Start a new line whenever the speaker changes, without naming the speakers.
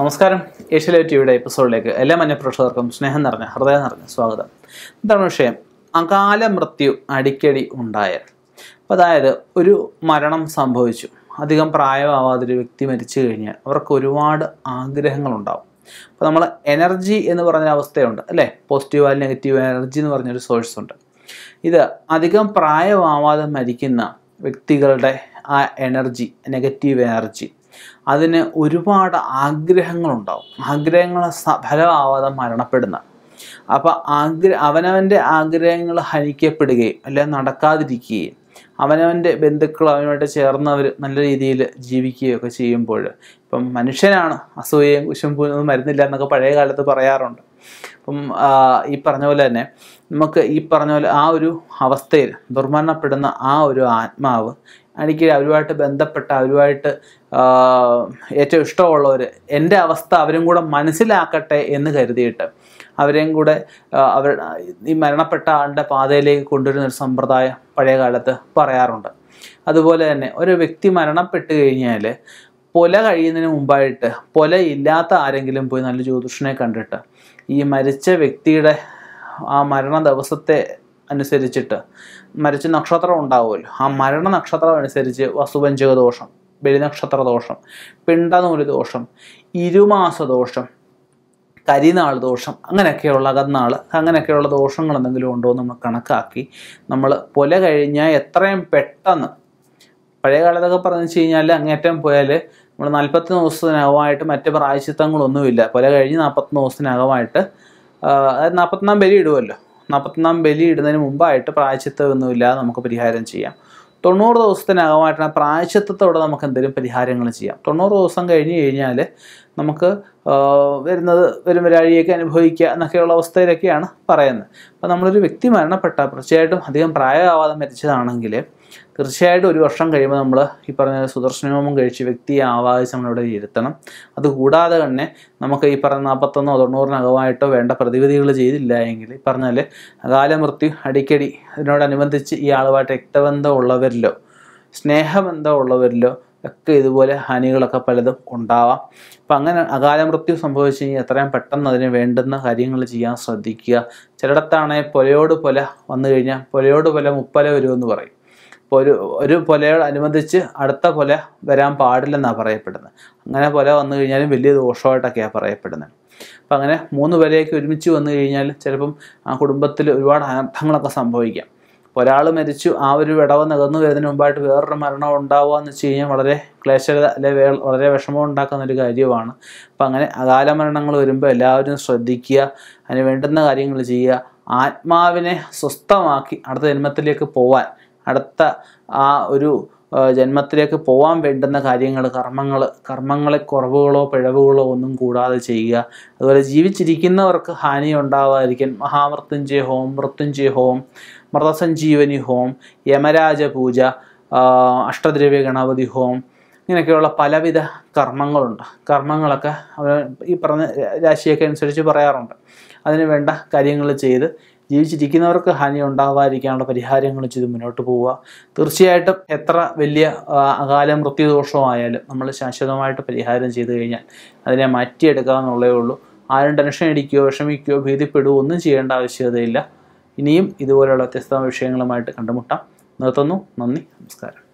നമസ്കാരം ടി വിയുടെ എപ്പിസോഡിലേക്ക് എല്ലാ മന്യപ്രേക്ഷകർക്കും സ്നേഹം നിറഞ്ഞ ഹൃദയം നിറഞ്ഞ സ്വാഗതം എന്താണ് വിഷയം അകാല മൃത്യു അടിക്കടി ഉണ്ടായാൽ അപ്പം അതായത് ഒരു മരണം സംഭവിച്ചു അധികം പ്രായമാവാതൊരു വ്യക്തി മരിച്ചു കഴിഞ്ഞാൽ അവർക്ക് ഒരുപാട് ആഗ്രഹങ്ങളുണ്ടാവും അപ്പോൾ നമ്മൾ എനർജി എന്ന് പറഞ്ഞ അവസ്ഥയുണ്ട് അല്ലേ പോസിറ്റീവ് ആയാലും നെഗറ്റീവ് എനർജി എന്ന് പറഞ്ഞൊരു സോഴ്സ് ഉണ്ട് ഇത് അധികം പ്രായമാവാതെ മരിക്കുന്ന വ്യക്തികളുടെ ആ എനർജി നെഗറ്റീവ് എനർജി അതിന് ഒരുപാട് ആഗ്രഹങ്ങളുണ്ടാവും ആഗ്രഹങ്ങൾ ഫലമാവാതെ മരണപ്പെടുന്ന അപ്പോൾ ആഗ്രഹ അവനവൻ്റെ ആഗ്രഹങ്ങൾ ഹനിക്കപ്പെടുകയും അല്ലെങ്കിൽ നടക്കാതിരിക്കുകയും അവനവൻ്റെ ബന്ധുക്കൾ അവനുമായിട്ട് ചേർന്നവർ നല്ല രീതിയിൽ ജീവിക്കുകയൊക്കെ ചെയ്യുമ്പോൾ ഇപ്പം മനുഷ്യനാണ് അസൂയയും കുശുമ്പും മരുന്നില്ല എന്നൊക്കെ പഴയ കാലത്ത് പറയാറുണ്ട് ഇപ്പം ഈ പറഞ്ഞ പോലെ തന്നെ നമുക്ക് ഈ പറഞ്ഞ പോലെ ആ ഒരു അവസ്ഥയിൽ ദുർമരണപ്പെടുന്ന ആ ഒരു ആത്മാവ് എനിക്ക് അവരുമായിട്ട് ബന്ധപ്പെട്ട അവരുമായിട്ട് ഏറ്റവും ഇഷ്ടമുള്ളവർ എൻ്റെ അവസ്ഥ അവരും കൂടെ മനസ്സിലാക്കട്ടെ എന്ന് കരുതിയിട്ട് അവരെയും കൂടെ അവർ ഈ മരണപ്പെട്ട ആളുടെ പാതയിലേക്ക് കൊണ്ടുവരുന്ന ഒരു സമ്പ്രദായം പഴയ കാലത്ത് പറയാറുണ്ട് അതുപോലെ തന്നെ ഒരു വ്യക്തി മരണപ്പെട്ടു കഴിഞ്ഞാൽ പുല കഴിയുന്നതിന് മുമ്പായിട്ട് പുല ഇല്ലാത്ത ആരെങ്കിലും പോയി നല്ല ജ്യോതിഷനെ കണ്ടിട്ട് ഈ മരിച്ച വ്യക്തിയുടെ ആ മരണ ദിവസത്തെ അനുസരിച്ചിട്ട് മരിച്ച നക്ഷത്രം ഉണ്ടാവുമല്ലോ ആ മരണ നക്ഷത്രം അനുസരിച്ച് വസുപഞ്ചക ദോഷം ബലിനക്ഷത്ര ദോഷം പിണ്ടനൂല് ദോഷം ഇരുമാസ ദോഷം കരിനാൾ ദോഷം അങ്ങനെയൊക്കെയുള്ള അകന്നാൾ അങ്ങനെയൊക്കെയുള്ള ദോഷങ്ങൾ എന്തെങ്കിലും ഉണ്ടോ എന്ന് നമ്മൾ കണക്കാക്കി നമ്മൾ പുല കഴിഞ്ഞാൽ എത്രയും പെട്ടെന്ന് പഴയ കാലത്തൊക്കെ പറഞ്ഞു വെച്ച് കഴിഞ്ഞാൽ അങ്ങേറ്റം പോയാൽ നമ്മൾ നാൽപ്പത്തി ദിവസത്തിനകമായിട്ട് മറ്റ് പ്രായശിത്തങ്ങളൊന്നുമില്ല കൊല കഴിഞ്ഞ് നാൽപ്പത്തൊന്ന് ദിവസത്തിനകമായിട്ട് അതായത് നാൽപ്പത്തൊന്നാം ബലി ഇടുമല്ലോ നാൽപ്പത്തൊന്നാം ബലി ഇടുന്നതിന് മുമ്പായിട്ട് പ്രായശിത്തമൊന്നുമില്ലാതെ നമുക്ക് പരിഹാരം ചെയ്യാം തൊണ്ണൂറ് ദിവസത്തിനകമായിട്ടാണ് പ്രായശിത്തത്തോടെ നമുക്ക് എന്തെങ്കിലും പരിഹാരങ്ങൾ ചെയ്യാം തൊണ്ണൂറ് ദിവസം കഴിഞ്ഞ് കഴിഞ്ഞാൽ നമുക്ക് വരുന്നത് വരും വരാഴിയൊക്കെ അനുഭവിക്കുക എന്നൊക്കെയുള്ള അവസ്ഥയിലൊക്കെയാണ് പറയുന്നത് അപ്പോൾ നമ്മളൊരു വ്യക്തി മരണപ്പെട്ട തീർച്ചയായിട്ടും അധികം പ്രായമാവാതെ മരിച്ചതാണെങ്കിൽ തീർച്ചയായിട്ടും ഒരു വർഷം കഴിയുമ്പോൾ നമ്മൾ ഈ പറഞ്ഞ സുദർശനഹോമം കഴിച്ച് വ്യക്തിയെ ആവാസം നമ്മളിവിടെ ഇരുത്തണം അതുകൂടാതെ തന്നെ നമുക്ക് ഈ പറഞ്ഞ നാൽപ്പത്തൊന്നോ തൊണ്ണൂറിനകമായിട്ടോ വേണ്ട പ്രതിവിധികൾ ചെയ്തില്ല എങ്കിൽ ഈ പറഞ്ഞാൽ അകാലമൃത്യു അടിക്കടി അതിനോടനുബന്ധിച്ച് ഈ ആളുമായിട്ട് രക്തബന്ധം ഉള്ളവരിലോ സ്നേഹബന്ധം ഉള്ളവരിലോ ഒക്കെ ഇതുപോലെ ഹാനികളൊക്കെ പലതും ഉണ്ടാവാം അപ്പം അങ്ങനെ അകാലമൃത്യു സംഭവിച്ചു കഴിഞ്ഞാൽ എത്രയും പെട്ടെന്ന് അതിന് വേണ്ടുന്ന കാര്യങ്ങൾ ചെയ്യാൻ ശ്രദ്ധിക്കുക ചിലയിടത്താണെങ്കിൽ പുലയോട് പുല വന്നു കഴിഞ്ഞാൽ പുലയോട് പുല മുപ്പല വരുമെന്ന് പറയും ഒരു ഒരു ഒരു അനുബന്ധിച്ച് അടുത്ത കൊല വരാൻ പാടില്ലെന്നാണ് പറയപ്പെടുന്നത് അങ്ങനെ കൊല വന്നു കഴിഞ്ഞാലും വലിയ ദോഷമായിട്ടൊക്കെയാണ് പറയപ്പെടുന്നത് അപ്പം അങ്ങനെ മൂന്ന് കൊലയൊക്കെ ഒരുമിച്ച് വന്നു കഴിഞ്ഞാൽ ചിലപ്പം ആ കുടുംബത്തിൽ ഒരുപാട് അനർത്ഥങ്ങളൊക്കെ സംഭവിക്കാം ഒരാൾ മരിച്ചു ആ ഒരു വിടവ് നികന്നു വരുന്നതിന് മുമ്പായിട്ട് വേറൊരു മരണം ഉണ്ടാവുക എന്ന് വെച്ച് കഴിഞ്ഞാൽ വളരെ ക്ലേശത അല്ലെ വളരെ വിഷമം ഉണ്ടാക്കുന്ന ഒരു കാര്യമാണ് അപ്പം അങ്ങനെ അകാല മരണങ്ങൾ വരുമ്പോൾ എല്ലാവരും ശ്രദ്ധിക്കുക അതിന് വേണ്ടുന്ന കാര്യങ്ങൾ ചെയ്യുക ആത്മാവിനെ സ്വസ്ഥമാക്കി അടുത്ത ജന്മത്തിലേക്ക് പോവാൻ അടുത്ത ആ ഒരു ജന്മത്തിലേക്ക് പോകാൻ വേണ്ടുന്ന കാര്യങ്ങൾ കർമ്മങ്ങൾ കർമ്മങ്ങളെ കുറവുകളോ പിഴവുകളോ ഒന്നും കൂടാതെ ചെയ്യുക അതുപോലെ ജീവിച്ചിരിക്കുന്നവർക്ക് ഹാനി ഉണ്ടാവാതിരിക്കാൻ മഹാമൃത്യുഞ്ജയ ഹോം മൃത്യുഞ്ജയ ഹോം മൃതസഞ്ജീവനി ഹോം യമരാജ പൂജ അഷ്ടദ്രവ്യ ഗണപതി ഹോം ഇങ്ങനെയൊക്കെയുള്ള പലവിധ കർമ്മങ്ങളുണ്ട് കർമ്മങ്ങളൊക്കെ ഈ പറഞ്ഞ രാശിയൊക്കെ അനുസരിച്ച് പറയാറുണ്ട് അതിന് വേണ്ട കാര്യങ്ങൾ ചെയ്ത് ജീവിച്ചിരിക്കുന്നവർക്ക് ഹാനി ഉണ്ടാവാതിരിക്കാനുള്ള പരിഹാരങ്ങൾ ചെയ്ത് മുന്നോട്ട് പോവുക തീർച്ചയായിട്ടും എത്ര വലിയ അകാല മൃത്യുദോഷമായാലും നമ്മൾ ശാശ്വതമായിട്ട് പരിഹാരം ചെയ്തു കഴിഞ്ഞാൽ അതിനെ മാറ്റിയെടുക്കുക എന്നുള്ളേ ഉള്ളൂ ആരും ടെൻഷൻ അടിക്കുകയോ വിഷമിക്കുകയോ ഭീതിപ്പെടുകയോ ഒന്നും ചെയ്യേണ്ട ആവശ്യകതയില്ല ഇനിയും ഇതുപോലെയുള്ള വ്യത്യസ്ത വിഷയങ്ങളുമായിട്ട് കണ്ടുമുട്ടാം നിർത്തുന്നു നന്ദി നമസ്കാരം